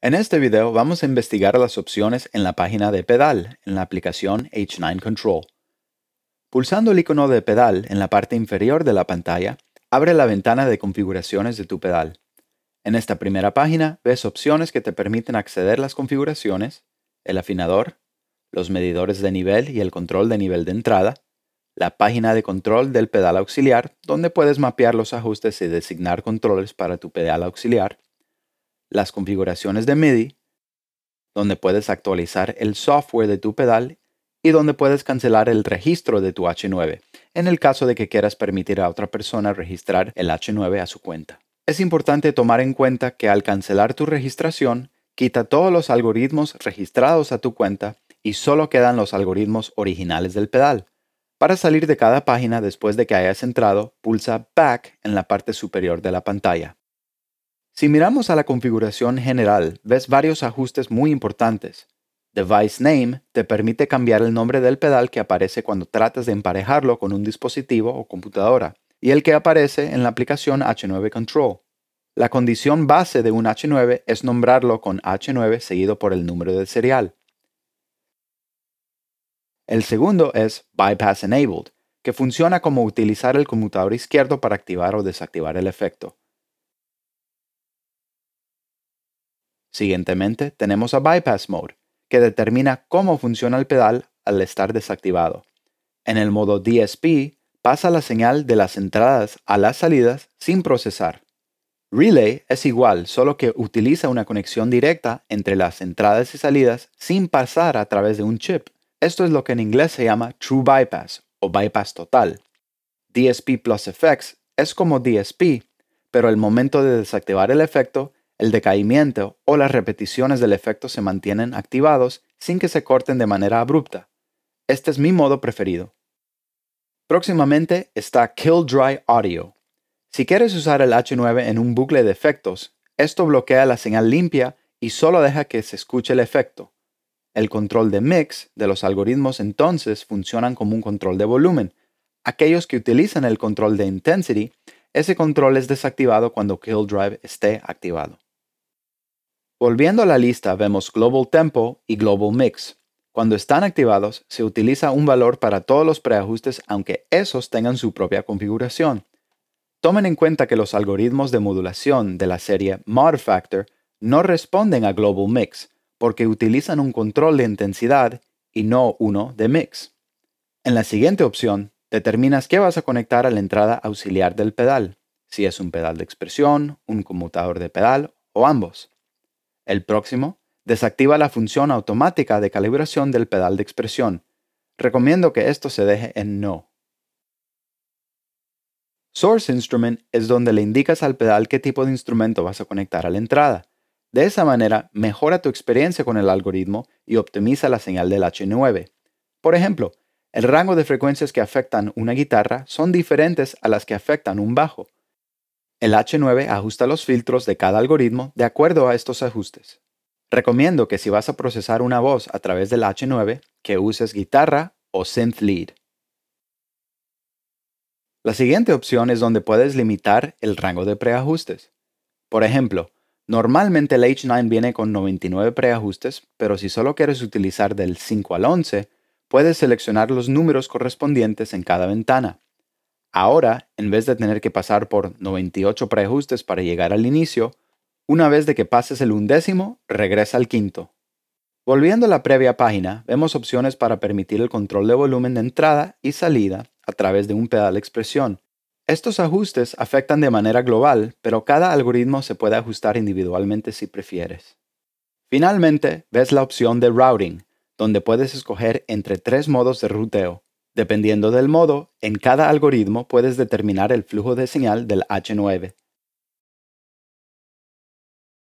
En este video vamos a investigar las opciones en la página de pedal en la aplicación H9 Control. Pulsando el icono de pedal en la parte inferior de la pantalla, abre la ventana de configuraciones de tu pedal. En esta primera página ves opciones que te permiten acceder a las configuraciones, el afinador, los medidores de nivel y el control de nivel de entrada, la página de control del pedal auxiliar, donde puedes mapear los ajustes y designar controles para tu pedal auxiliar, las configuraciones de MIDI, donde puedes actualizar el software de tu pedal y donde puedes cancelar el registro de tu H9 en el caso de que quieras permitir a otra persona registrar el H9 a su cuenta. Es importante tomar en cuenta que al cancelar tu registración, quita todos los algoritmos registrados a tu cuenta y solo quedan los algoritmos originales del pedal. Para salir de cada página después de que hayas entrado, pulsa Back en la parte superior de la pantalla. Si miramos a la configuración general, ves varios ajustes muy importantes. Device Name te permite cambiar el nombre del pedal que aparece cuando tratas de emparejarlo con un dispositivo o computadora, y el que aparece en la aplicación H9 Control. La condición base de un H9 es nombrarlo con H9 seguido por el número del serial. El segundo es Bypass Enabled, que funciona como utilizar el conmutador izquierdo para activar o desactivar el efecto. Siguientemente, tenemos a Bypass Mode, que determina cómo funciona el pedal al estar desactivado. En el modo DSP, pasa la señal de las entradas a las salidas sin procesar. Relay es igual, solo que utiliza una conexión directa entre las entradas y salidas sin pasar a través de un chip. Esto es lo que en inglés se llama True Bypass o Bypass Total. DSP Plus Effects es como DSP, pero el momento de desactivar el efecto el decaimiento o las repeticiones del efecto se mantienen activados sin que se corten de manera abrupta. Este es mi modo preferido. Próximamente está Kill Dry Audio. Si quieres usar el H9 en un bucle de efectos, esto bloquea la señal limpia y solo deja que se escuche el efecto. El control de mix de los algoritmos entonces funcionan como un control de volumen. Aquellos que utilizan el control de intensity, ese control es desactivado cuando Kill Drive esté activado. Volviendo a la lista, vemos Global Tempo y Global Mix. Cuando están activados, se utiliza un valor para todos los preajustes, aunque esos tengan su propia configuración. Tomen en cuenta que los algoritmos de modulación de la serie Mod Factor no responden a Global Mix, porque utilizan un control de intensidad y no uno de mix. En la siguiente opción, determinas qué vas a conectar a la entrada auxiliar del pedal, si es un pedal de expresión, un conmutador de pedal o ambos. El próximo, desactiva la función automática de calibración del pedal de expresión. Recomiendo que esto se deje en No. Source Instrument es donde le indicas al pedal qué tipo de instrumento vas a conectar a la entrada. De esa manera, mejora tu experiencia con el algoritmo y optimiza la señal del H9. Por ejemplo, el rango de frecuencias que afectan una guitarra son diferentes a las que afectan un bajo, el H9 ajusta los filtros de cada algoritmo de acuerdo a estos ajustes. Recomiendo que si vas a procesar una voz a través del H9, que uses guitarra o synth lead. La siguiente opción es donde puedes limitar el rango de preajustes. Por ejemplo, normalmente el H9 viene con 99 preajustes, pero si solo quieres utilizar del 5 al 11, puedes seleccionar los números correspondientes en cada ventana. Ahora, en vez de tener que pasar por 98 preajustes para llegar al inicio, una vez de que pases el undécimo, regresa al quinto. Volviendo a la previa página, vemos opciones para permitir el control de volumen de entrada y salida a través de un pedal expresión. Estos ajustes afectan de manera global, pero cada algoritmo se puede ajustar individualmente si prefieres. Finalmente, ves la opción de routing, donde puedes escoger entre tres modos de ruteo, Dependiendo del modo, en cada algoritmo puedes determinar el flujo de señal del H9.